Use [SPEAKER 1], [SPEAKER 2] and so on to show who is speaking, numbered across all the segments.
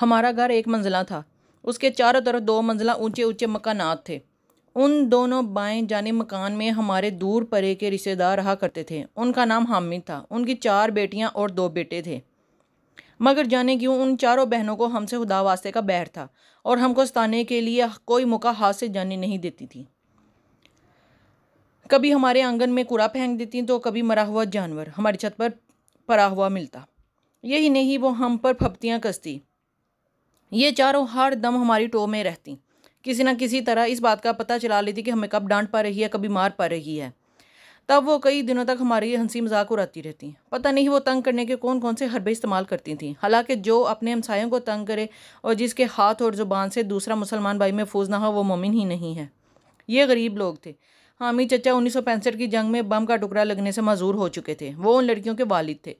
[SPEAKER 1] हमारा घर एक मंजिला था उसके चारों तरफ दो मंजिला ऊंचे ऊंचे मकानात थे उन दोनों बाएं जाने मकान में हमारे दूर परे के रिश्तेदार रहा करते थे उनका नाम हामिद था उनकी चार बेटियां और दो बेटे थे मगर जाने क्यों उन चारों बहनों को हमसे खुदा वास्ते का बहर था और हमको सताने के लिए कोई मौका हाथ से जाने नहीं देती थी कभी हमारे आंगन में कूड़ा फेंक देती तो कभी मरा हुआ जानवर हमारी छत पर परा हुआ मिलता यही नहीं वो हम पर फपतियाँ कसती ये चारों हर दम हमारी टो में रहती किसी न किसी तरह इस बात का पता चला लेती कि हमें कब डांट पा रही है कभी मार पा रही है तब वो कई दिनों तक हमारी हंसी मजाक उड़ाती रहती पता नहीं वो तंग करने के कौन कौन से हरबे इस्तेमाल करती थी हालांकि जो अपने हमसायों को तंग करे और जिसके हाथ और ज़ुबान से दूसरा मुसलमान भाई महफूज ना हो वो मोमिन ही नहीं है ये गरीब लोग थे हामी चचा उन्नीस की जंग में बम का टुकड़ा लगने से मजूर हो चुके थे वो उन लड़कियों के वालिद थे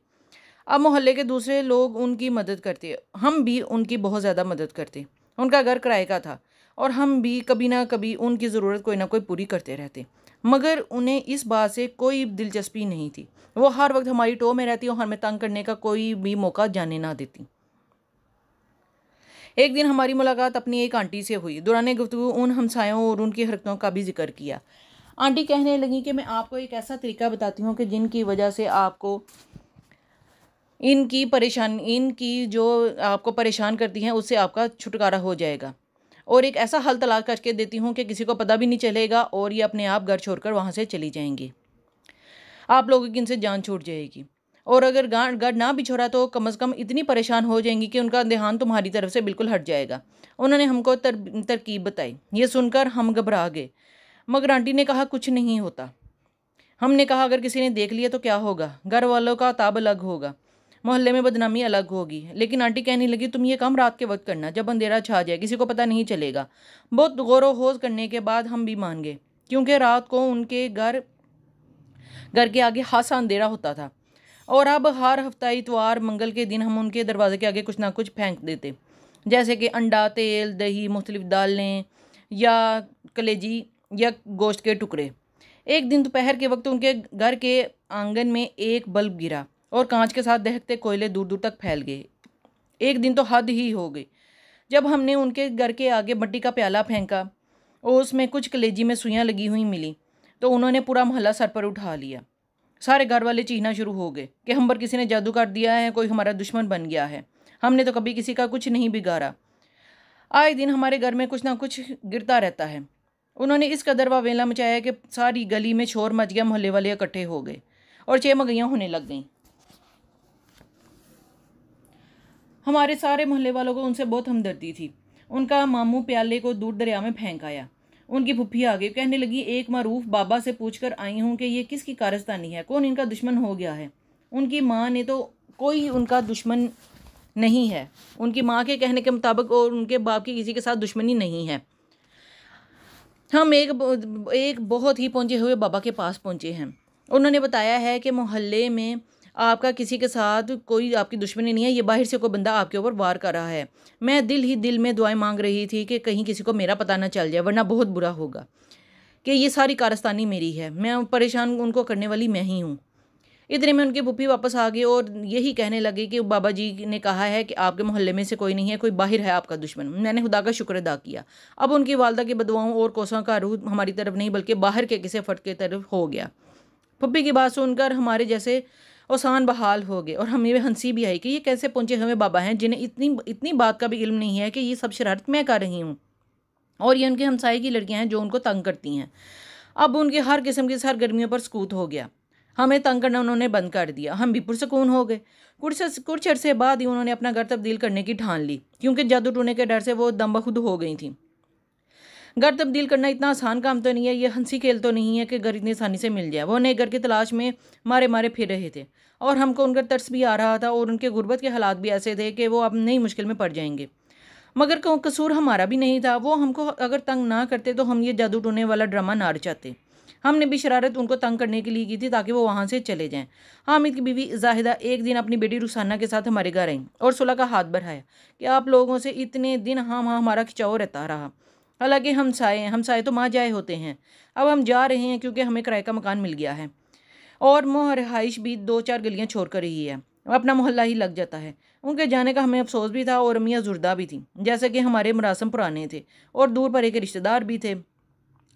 [SPEAKER 1] अब मोहल्ले के दूसरे लोग उनकी मदद करते हम भी उनकी बहुत ज़्यादा मदद करते उनका घर किराए का था और हम भी कभी ना कभी उनकी ज़रूरत कोई ना कोई पूरी करते रहते मगर उन्हें इस बात से कोई दिलचस्पी नहीं थी वो हर वक्त हमारी टो में रहती और हमें तंग करने का कोई भी मौका जाने ना देती एक दिन हमारी मुलाकात अपनी एक आंटी से हुई दौरान गुफ्तु उन हमसायों और उनकी हरकतों का भी जिक्र किया आंटी कहने लगी कि मैं आपको एक ऐसा तरीका बताती हूँ कि जिनकी वजह से आपको इनकी परेशान इनकी जो आपको परेशान करती हैं उससे आपका छुटकारा हो जाएगा और एक ऐसा हल तलाक़ करके देती हूँ कि किसी को पता भी नहीं चलेगा और ये अपने आप घर छोड़कर वहाँ से चली जाएंगी आप लोगों की इनसे जान छूट जाएगी और अगर गढ़ ना भी छोड़ा तो कम अज़ कम इतनी परेशान हो जाएंगी कि उनका ध्यान तुम्हारी तरफ से बिल्कुल हट जाएगा उन्होंने हमको तर, तरकीब बताई ये सुनकर हम घबरा गए मगर आंटी ने कहा कुछ नहीं होता हमने कहा अगर किसी ने देख लिया तो क्या होगा घर वालों का ताब अलग होगा मोहल्ले में बदनामी अलग होगी लेकिन आंटी कहने लगी तुम ये काम रात के वक्त करना जब अंधेरा छा जाए किसी को पता नहीं चलेगा बहुत गौरवहोज करने के बाद हम भी मान गए क्योंकि रात को उनके घर घर के आगे हासा अंधेरा होता था और अब हर हफ्ता इतवार मंगल के दिन हम उनके दरवाजे के आगे कुछ ना कुछ फेंक देते जैसे कि अंडा तेल दही मुख्तलिफ दालें या कलेजी या गोश्त के टुकड़े एक दिन दोपहर के वक्त उनके घर के आंगन में एक बल्ब गिरा और कांच के साथ दहकते कोयले दूर दूर तक फैल गए एक दिन तो हद ही हो गई जब हमने उनके घर के आगे मट्टी का प्याला फेंका और उसमें कुछ कलेजी में सुइयाँ लगी हुई मिली तो उन्होंने पूरा मोहल्ला सर पर उठा लिया सारे घर वाले चीखना शुरू हो गए कि हम पर किसी ने जादू कर दिया है कोई हमारा दुश्मन बन गया है हमने तो कभी किसी का कुछ नहीं बिगाड़ा आए दिन हमारे घर में कुछ ना कुछ गिरता रहता है उन्होंने इस कदर वावेला मचाया कि सारी गली में शोर मच गया मोहल्ले वाले इकट्ठे हो गए और चेमगैयाँ होने लग गईं हमारे सारे मोहल्ले वालों को उनसे बहुत हमदर्दी थी उनका मामू प्याले को दूर दरिया में फेंक आया उनकी फुफी आ गई कहने लगी एक मरूफ बाबा से पूछ कर आई हूँ कि ये किसकी कारस्तानी है कौन इनका दुश्मन हो गया है उनकी माँ ने तो कोई उनका दुश्मन नहीं है उनकी माँ के कहने के मुताबिक और उनके बाप की किसी के साथ दुश्मनी नहीं है हम एक एक बहुत ही पहुँचे हुए बाबा के पास पहुँचे हैं उन्होंने बताया है कि मोहल्ले में आपका किसी के साथ कोई आपकी दुश्मनी नहीं है ये बाहर से कोई बंदा आपके ऊपर वार कर रहा है मैं दिल ही दिल में दुआएं मांग रही थी कि कहीं किसी को मेरा पता ना चल जाए वरना बहुत बुरा होगा कि ये सारी कारस्तानी मेरी है मैं परेशान उनको करने वाली मैं ही हूँ इतने में उनकी पुप्पी वापस आ गई और यही कहने लगे कि बाबा जी ने कहा है कि आपके मोहल्ले में से कोई नहीं है कोई बाहर है आपका दुश्मन मैंने खुदा का शुक्र अदा किया अब उनकी वालदा की बदवाओं और कोसों का रूह हमारी तरफ नहीं बल्कि बाहर के किसी फट के तरफ हो गया पुप्पी की बात सुनकर हमारे जैसे और बहाल हो गए और हमें हंसी भी आई कि ये कैसे पहुँचे हुए बाबा हैं जिन्हें इतनी इतनी बात का भी इल्म नहीं है कि ये सब शरारत मैं कर रही हूँ और ये उनके हमसाए की लड़कियाँ हैं जो उनको तंग करती हैं अब उनके हर किस्म की सरगर्मियों पर सकूत हो गया हमें तंग करना उन्होंने बंद कर दिया हम भी पुरसकून हो गए कुछ कुछ अरसे बाद ही उन्होंने अपना घर तब्दील करने की ठान ली क्योंकि जादू टूने के डर से वो दम बखुद हो गई थी घर तब्दील करना इतना आसान काम तो नहीं है ये हंसी खेल तो नहीं है कि घर इतनी आसानी से मिल जाए वो नए घर की तलाश में मारे मारे फिर रहे थे और हमको उनका तर्स भी आ रहा था और उनके गुर्बत के हालात भी ऐसे थे कि वो अब नई मुश्किल में पड़ जाएंगे मगर कसूर हमारा भी नहीं था वो हमको अगर तंग ना करते तो हम ये जादू टोने वाला ड्रामा ना रचाते हमने भी शरारत उनको तंग करने के लिए की थी ताकि वो वहाँ से चले जाएं हामिद की बीवी जाहिदा एक दिन अपनी बेटी रुसाना के साथ हमारे घर आई और सुलह का हाथ बढ़ाया कि आप लोगों से इतने दिन हाँ हाँ हमारा खिंचाव रहता रहा हालांकि हम साए हम साए तो माँ जाए होते हैं अब हम जा रहे हैं क्योंकि हमें किराए का मकान मिल गया है और मोह रिहाइश भी दो चार गलियाँ छोड़ कर रही है अपना मोहल्ला ही लग जाता है उनके जाने का हमें अफसोस भी था और अमियाँ जुर्दा भी थी जैसे कि हमारे मरासम पुराने थे और दूर पर एक रिश्तेदार भी थे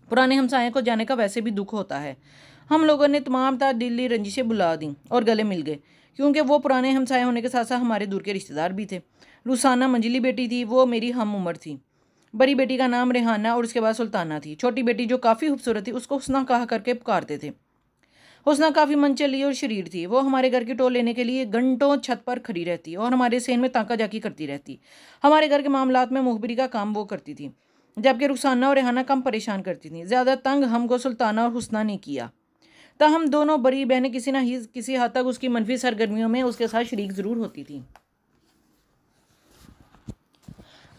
[SPEAKER 1] पुराने हमसायों को जाने का वैसे भी दुख होता है हम लोगों ने तमाम तार दिल्ली रंजिशें बुला दी और गले मिल गए क्योंकि वो पुराने हमसाए होने के साथ साथ हमारे दूर के रिश्तेदार भी थे रुसाना मंजिली बेटी थी वो मेरी हम उम्र थी बड़ी बेटी का नाम रेहाना और उसके बाद सुल्ताना थी छोटी बेटी जो काफ़ी खूबसूरत थी उसको हुसना कहा करके पुकारते थे हुसना काफ़ी मनचली और शरीर थी वो हमारे घर की टोल लेने के लिए घंटों छत पर खड़ी रहती और हमारे सेन में ताका जाकी करती रहती हमारे घर के मामला में मुखबरी का काम वो करती थी जबकि रुखसाना और रेहाना कम परेशान करती थी ज़्यादा तंग हमको सुल्ताना और हुसना ने किया तहम दोनों बड़ी बहनें किसी ना ही किसी हद तक उसकी मनफी सरगर्मियों में उसके साथ शरीक ज़रूर होती थी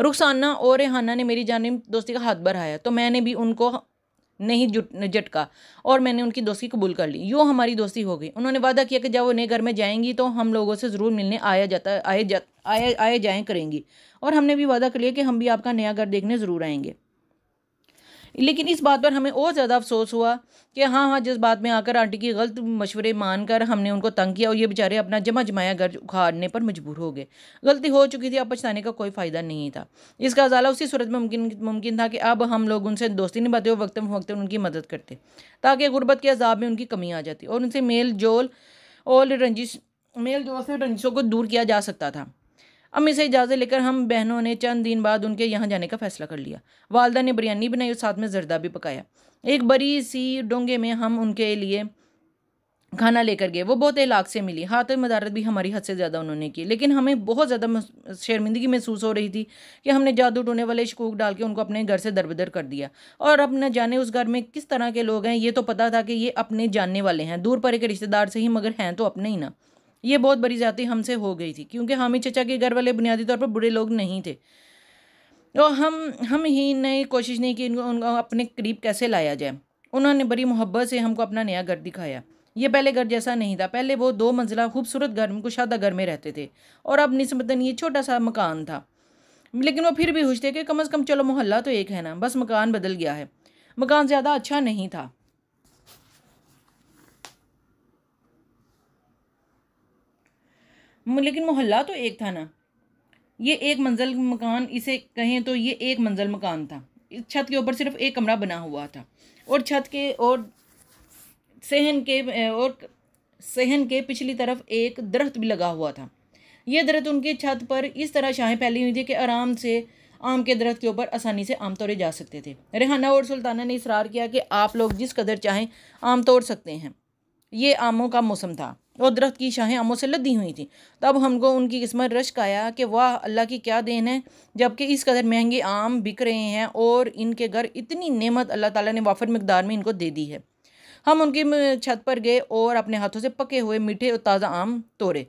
[SPEAKER 1] रुखसाना और रेहाना ने मेरी जानब दोस्ती का हाथ बढ़ाया तो मैंने भी उनको नहीं जुट झटका और मैंने उनकी दोस्ती कबूल कर ली यूँ हमारी दोस्ती हो गई उन्होंने वादा किया कि जब वो नए घर में जाएंगी तो हम लोगों से ज़रूर मिलने आया जाता आए जा आए आए जाएँ करेंगी और हमने भी वादा कर लिया कि हम भी आपका नया घर देखने ज़रूर आएंगे लेकिन इस बात पर हमें और ज़्यादा अफसोस हुआ कि हाँ हाँ जिस बात में आकर आंटी की गलत मशवरे मानकर हमने उनको तंग किया और ये बेचारे अपना जमा जमाया घर उखाड़ने पर मजबूर हो गए गलती हो चुकी थी अब पछताने का कोई फ़ायदा नहीं था इसका अजाला उसी सूरत में मुमकिन मुमकिन था कि अब हम लोग उनसे दोस्ती निभाते और वक्ता वक्त उनकी मदद करते ताकि गुर्बत के अजाब में उनकी कमी आ जाती और उनसे मेल जोल और रंजिश मेल जोल से रंजिशों को दूर किया जा सकता था अम्मी से इजाज़त लेकर हम बहनों ने चंद दिन बाद उनके यहाँ जाने का फैसला कर लिया वालदा ने बिरयानी बनाई और साथ में जरदा भी पकाया एक बड़ी सी डोंगे में हम उनके लिए खाना लेकर गए वो बहुत इलाक से मिली हाथ और मदारत भी हमारी हद से ज़्यादा उन्होंने की लेकिन हमें बहुत ज़्यादा शर्मिंदगी महसूस हो रही थी कि हमने जादू टोने वाले शकूक डाल के उनको अपने घर से दरबदर कर दिया और अब न जाने उस घर में किस तरह के लोग हैं ये तो पता था कि ये अपने जानने वाले हैं दूर पर एक रिश्तेदार से ही मगर हैं तो अपने ही ना ये बहुत बड़ी ज़्यादा हमसे हो गई थी क्योंकि हामिद चचा के घर वाले बुनियादी तौर पर बुरे लोग नहीं थे और हम हम ही ने कोशिश नहीं की उनको अपने करीब कैसे लाया जाए उन्होंने बड़ी मोहब्बत से हमको अपना नया घर दिखाया ये पहले घर जैसा नहीं था पहले वो दो मंजिला खूबसूरत घर में कुशादा घर में रहते थे और अब निस्बतन ये छोटा सा मकान था लेकिन वो फिर भी खुश थे कि कम अज़ कम चलो मोहल्ला तो एक है ना बस मकान बदल गया है मकान ज़्यादा अच्छा नहीं था लेकिन मोहल्ला तो एक था ना ये एक मंजिल मकान इसे कहें तो ये एक मंजिल मकान था छत के ऊपर सिर्फ एक कमरा बना हुआ था और छत के और सहन के और सहन के पिछली तरफ एक दरख्त भी लगा हुआ था यह दरख्त उनकी छत पर इस तरह शाहें फैली हुई थी कि आराम से आम के दरख्त के ऊपर आसानी से आम तोड़े जा सकते थे रेहाना और सुल्ताना ने इसरार किया कि आप लोग जिस कदर चाहें आम तोड़ सकते हैं ये आमों का मौसम था और दरख्त की शाहें आमों से लदी हुई थी तब हमको उनकी किस्मत रश्क आया कि वाह अल्लाह की क्या देन है जबकि इस कदर महंगे आम बिक रहे हैं और इनके घर इतनी नेमत अल्लाह ताला ने वाफर मकदार में इनको दे दी है हम उनकी छत पर गए और अपने हाथों से पके हुए मीठे और ताज़ा आम तोड़े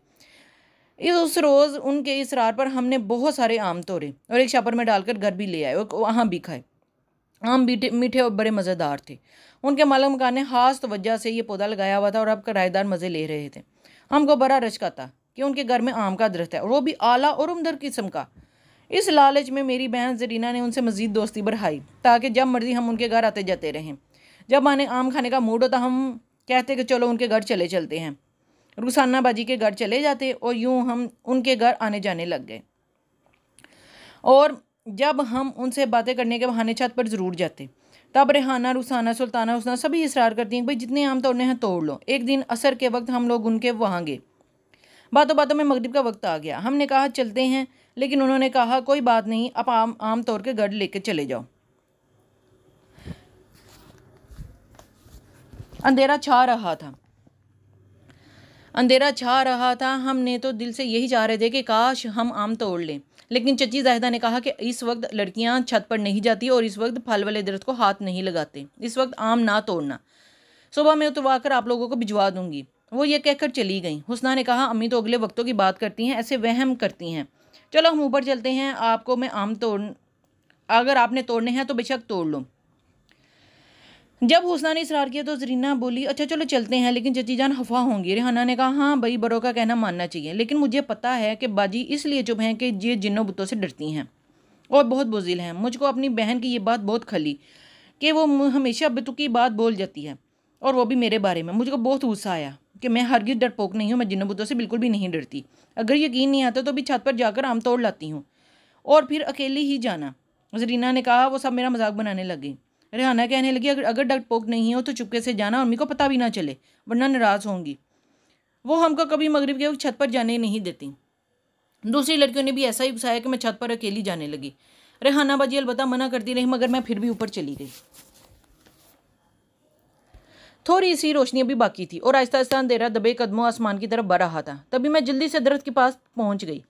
[SPEAKER 1] इस उस रोज़ उनके इसरार पर हमने बहुत सारे आम तोड़े और एक शापर में डालकर घर भी ले आए और वहाँ भी खाए आम मीठे मीठे और बड़े मज़ेदार थे उनके मालक मकान ने खास तवज्जा से ये पौधा लगाया हुआ था और अब किराएदार मज़े ले रहे थे हमको बड़ा रचका था कि उनके घर में आम का दरख्त है और वो भी आला और उमदर किस्म का इस लालच में मेरी बहन जरीना ने उनसे मज़ीद दोस्ती बढ़ाई ताकि जब मर्ज़ी हम उनके घर आते जाते रहें जब आने आम खाने का मूड होता तो हम कहते कि चलो उनके घर चले चलते हैं रुसाना बाजी के घर चले जाते और यूँ हम उनके घर आने जाने लग गए और जब हम उनसे बातें करने के बहाने छत पर ज़रूर जाते तब रेहाना रुसाना सुल्ताना उसना सभी इसरार करती हैं भाई जितने आम तोड़ने हैं तोड़ लो एक दिन असर के वक्त हम लोग उनके वहाँ गए बातों बातों में मगरिब का वक्त आ गया हमने कहा चलते हैं लेकिन उन्होंने कहा कोई बात नहीं आप आम आम तौर के गढ़ लेके चले जाओ अंधेरा छा रहा था अंधेरा छा रहा था हमने तो दिल से यही चाह रहे थे कि काश हम आम तोड़ लें लेकिन चची जाहिदा ने कहा कि इस वक्त लड़कियां छत पर नहीं जाती और इस वक्त फल वाले दरख्त को हाथ नहीं लगाते इस वक्त आम ना तोड़ना सुबह मैं उतरवा कर आप लोगों को भिजवा दूंगी वो ये कहकर चली गई हुसना ने कहा अम्मी तो अगले वक्तों की बात करती हैं ऐसे वहम करती हैं चलो हम ऊपर चलते हैं आपको मैं आम तोड़ अगर आपने तोड़ने हैं तो बेशक तोड़ लो जब हुसना ने इसरार किया तो जरीना बोली अच्छा चलो चलते हैं लेकिन जची जान हफा होंगी रेहाना ने कहा हाँ भाई बड़ों का कहना मानना चाहिए लेकिन मुझे पता है कि बाजी इसलिए चुप हैं कि ये जिनों बुतों से डरती हैं और बहुत बुजिल हैं मुझको अपनी बहन की ये बात बहुत खली कि वो हमेशा की बात बोल जाती है और वो भी मेरे बारे में मुझको बहुत गुस्सा आया कि मैं हरगिज डरपोक नहीं हूँ मैं जिनों बुतों से बिल्कुल भी नहीं डरती अगर यकीन नहीं आता तो भी छत पर जाकर आम तोड़ लाती हूँ और फिर अकेली ही जाना जरीना ने कहा वो सब मेरा मजाक बनाने लगे रिहाना कहने लगी अगर अगर डक पोक नहीं हो तो चुपके से जाना और मम्मी को पता भी ना चले वरना नाराज़ होंगी वो हमको कभी मगरिब के छत पर जाने नहीं देती दूसरी लड़कियों ने भी ऐसा ही उकसाया कि मैं छत पर अकेली जाने लगी रेहाना बाजी अलबत्ता मना करती रही मगर मैं फिर भी ऊपर चली गई थोड़ी सी रोशनी अभी बाकी थी और आहिस्ता आहिस्ता अंधेरा दबे कदमों आसमान की तरफ बढ़ रहा था तभी मैं जल्दी से दरख्त के पास पहुंच गई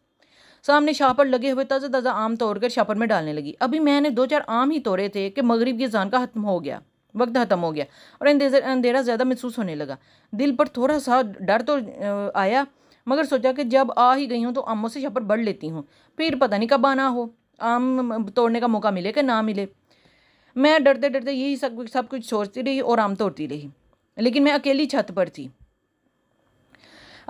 [SPEAKER 1] सामने शापर लगे हुए ताज़ा ताज़ा आम तोड़ कर शापर में डालने लगी अभी मैंने दो चार आम ही तोड़े थे कि मगरब की जान का खत्म हो गया वक्त ख़त्म हो गया और अंधेरा ज़्यादा महसूस होने लगा दिल पर थोड़ा सा डर तो आया मगर सोचा कि जब आ ही गई हूँ तो आमों से शापर बढ़ लेती हूँ फिर पता नहीं कब आना हो आम तोड़ने का मौका मिले कि ना मिले मैं डरते डरते यही सब सब कुछ सोचती रही और आम तोड़ती रही लेकिन मैं अकेली छत पर थी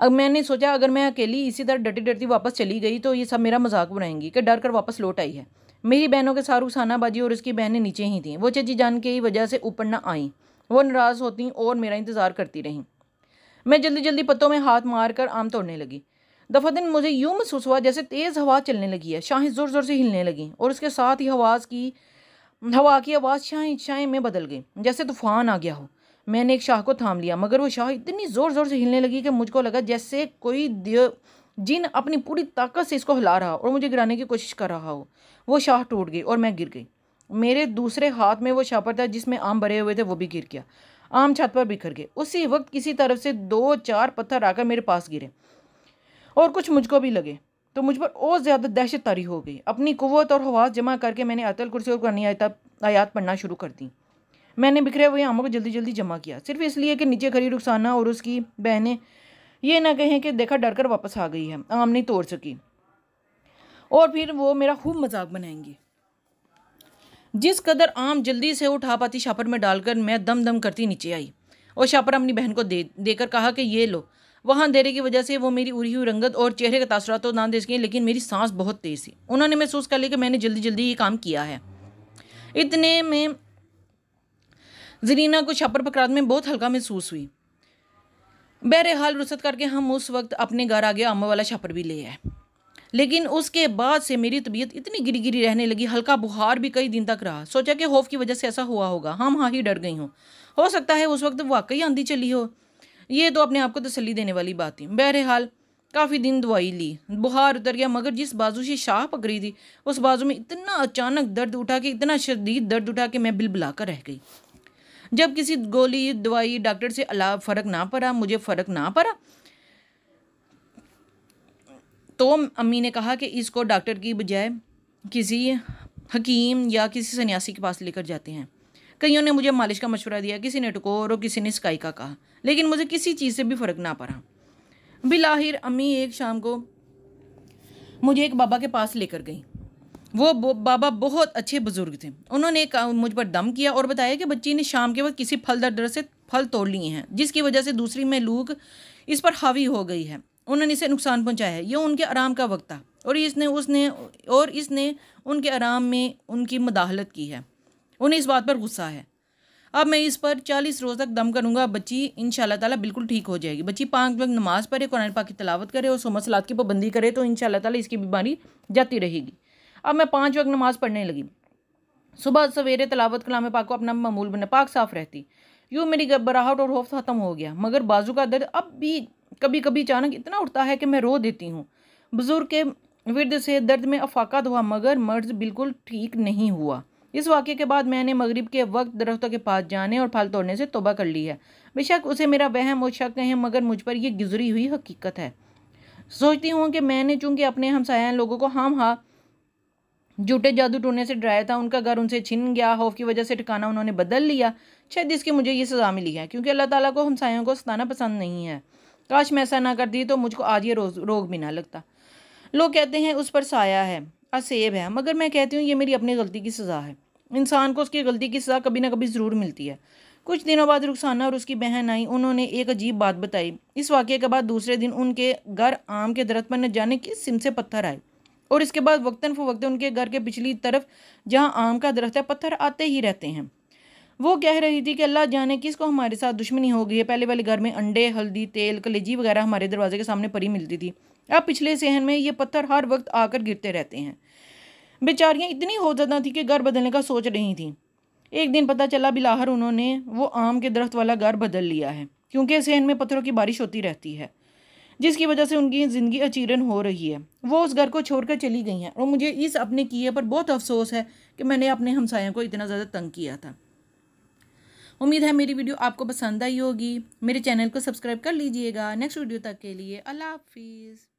[SPEAKER 1] अब मैंने सोचा अगर मैं अकेली इसी तरह डरती डरती वापस चली गई तो ये सब मेरा मजाक बनाएंगी कि डर कर वापस लौट आई है मेरी बहनों के सारू सानाबाजी और उसकी बहनें नीचे ही थीं वो चची जान की वजह से ऊपर ना आईं वो नाराज़ होती और मेरा इंतज़ार करती रहीं मैं जल्दी जल्दी पत्तों में हाथ मार कर आम तोड़ने लगी दफा दिन मुझे यूँ महसूस हुआ जैसे तेज़ हवा चलने लगी है शाहें ज़ोर ज़ोर से हिलने लगीं और उसके साथ ही हवाज की हवा की आवाज़ शाहें शाहें में बदल गई जैसे तूफान आ गया हो मैंने एक शाह को थाम लिया मगर वो शाह इतनी ज़ोर ज़ोर से हिलने लगी कि मुझको लगा जैसे कोई जिन अपनी पूरी ताकत से इसको हिला रहा और मुझे गिराने की कोशिश कर रहा हो वो शाह टूट गई और मैं गिर गई मेरे दूसरे हाथ में वो छापर था जिसमें आम भरे हुए थे वो भी गिर गया आम छत पर बिखर गए उसी वक्त किसी तरफ से दो चार पत्थर आकर मेरे पास गिरे और कुछ मुझको भी लगे तो मुझ पर और ज़्यादा दहशत तारी हो गई अपनी कुत और हवास जमा करके मैंने अतल कुर्सी और करनी आयत आयात पढ़ना शुरू कर दी मैंने बिखरे हुए आमों को जल्दी जल्दी जमा किया सिर्फ इसलिए कि नीचे खड़ी रुखसाना और उसकी बहनें ये ना कहें कि देखा डर कर वापस आ गई है आम नहीं तोड़ सकी और फिर वो मेरा खूब मजाक बनाएंगी जिस कदर आम जल्दी से उठा पाती छापर में डालकर मैं दम दम करती नीचे आई और छापर अपनी बहन को दे देकर कहा कि ये लो वहाँ देरे की वजह से वो मेरी उरी हुई रंगत और चेहरे का तासरा तो ना दे सकें लेकिन मेरी सांस बहुत तेज़ थी उन्होंने महसूस कर लिया कि मैंने जल्दी जल्दी ये काम किया है इतने में जरीना को छापर पकड़ात में बहुत हल्का महसूस हुई बहरहाल रुसत करके हम उस वक्त अपने घर आ गए अम्मा वाला छप्पर भी ले आए लेकिन उसके बाद से मेरी तबीयत इतनी गिरी गिरी रहने लगी हल्का बुखार भी कई दिन तक रहा सोचा कि खौफ की वजह से ऐसा हुआ होगा हम हाँ, हाँ ही डर गई हूँ हो सकता है उस वक्त वाकई आंधी चली हो ये तो अपने आप को तसली देने वाली बात थी बहरहाल काफ़ी दिन दवाई ली बुखार उतर गया मगर जिस बाजू से शाह पकड़ी थी उस बाजू में इतना अचानक दर्द उठा कि इतना शदीद दर्द उठा कि मैं बिलबुला कर रह गई जब किसी गोली दवाई डॉक्टर से अलावा फ़र्क ना पड़ा मुझे फ़र्क ना पड़ा तो अम्मी ने कहा कि इसको डॉक्टर की बजाय किसी हकीम या किसी सन्यासी के पास लेकर जाते हैं कईयों ने मुझे मालिश का मशवरा दिया किसी ने टकोर और किसी ने सिकाई का कहा लेकिन मुझे किसी चीज़ से भी फ़र्क ना पड़ा बिलाहिर अम्मी एक शाम को मुझे एक बाबा के पास लेकर गई वो बाबा बहुत अच्छे बुजुर्ग थे उन्होंने मुझ पर दम किया और बताया कि बच्ची ने शाम के वक्त किसी फलदार दर से फल तोड़ लिए हैं जिसकी वजह से दूसरी लूक इस पर हावी हो गई है उन्होंने इसे नुकसान पहुंचाया है यह उनके आराम का वक्त था और इसने उसने और इसने उनके आराम में उनकी मदाहलत की है उन्हें इस बात पर गुस्सा है अब मैं इस पर चालीस रोज़ तक दम करूँगा बच्ची इन ताला बिल्कुल ठीक हो जाएगी बच्ची पाँच वक्त नमाज़ पढ़े कुरान पाक की तलावत करे और सोमसलात की पाबंदी करे तो इन ताला इसकी बीमारी जाती रहेगी अब मैं पाँच वक्त नमाज़ पढ़ने लगी सुबह सवेरे तलावत कलाम पाक को अपना मामूल बना पाक साफ रहती यूँ मेरी घबराहट और खौफ ख़त्म हो गया मगर बाजू का दर्द अब भी कभी कभी अचानक इतना उठता है कि मैं रो देती हूँ बुज़ुर्ग के विरद से दर्द में अफाकत हुआ मगर मर्ज बिल्कुल ठीक नहीं हुआ इस वाक्य के बाद मैंने मगरिब के वक्त दरख्तों के पास जाने और फल तोड़ने से तोबा कर ली है बेशक उसे मेरा वहम और शक है मगर मुझ पर यह गुजरी हुई हकीकत है सोचती हूँ कि मैंने चूंकि अपने हमसाया लोगों को हम हाँ झूठे जादू टोने से डराया था उनका घर उनसे छिन गया खौफ की वजह से ठिकाना उन्होंने बदल लिया शायद इसकी मुझे ये सज़ा मिली है क्योंकि अल्लाह ताला को हमसायों को सताना पसंद नहीं है काश मैं ऐसा ना करती तो मुझको आज ये रोज रोग भी ना लगता लोग कहते हैं उस पर साया है असेब है मगर मैं कहती हूँ ये मेरी अपनी गलती की सज़ा है इंसान को उसकी गलती की सज़ा कभी ना कभी ज़रूर मिलती है कुछ दिनों बाद रुखसाना और उसकी बहन आई उन्होंने एक अजीब बात बताई इस वाक्य के बाद दूसरे दिन उनके घर आम के दरख्त पर न जाने किस सिम से पत्थर आए और इसके बाद वक्ता फ़वक्ता उनके घर के पिछली तरफ जहाँ आम का दरख्त है पत्थर आते ही रहते हैं वो कह रही थी कि अल्लाह जाने किसको हमारे साथ दुश्मनी हो गई है पहले वाले घर में अंडे हल्दी तेल कलेजी वगैरह हमारे दरवाजे के सामने परी मिलती थी अब पिछले सहन में ये पत्थर हर वक्त आकर गिरते रहते हैं बेचारियाँ इतनी हो जाता थी कि घर बदलने का सोच रही थी एक दिन पता चला बिलाहर उन्होंने वो आम के दरख्त वाला घर बदल लिया है क्योंकि सहन में पत्थरों की बारिश होती रहती है जिसकी वजह से उनकी ज़िंदगी अचीरन हो रही है वो उस घर को छोड़कर चली गई हैं और मुझे इस अपने किए पर बहुत अफसोस है कि मैंने अपने हमसायों को इतना ज़्यादा तंग किया था उम्मीद है मेरी वीडियो आपको पसंद आई होगी मेरे चैनल को सब्सक्राइब कर लीजिएगा नेक्स्ट वीडियो तक के लिए अल्लाह हाफिज़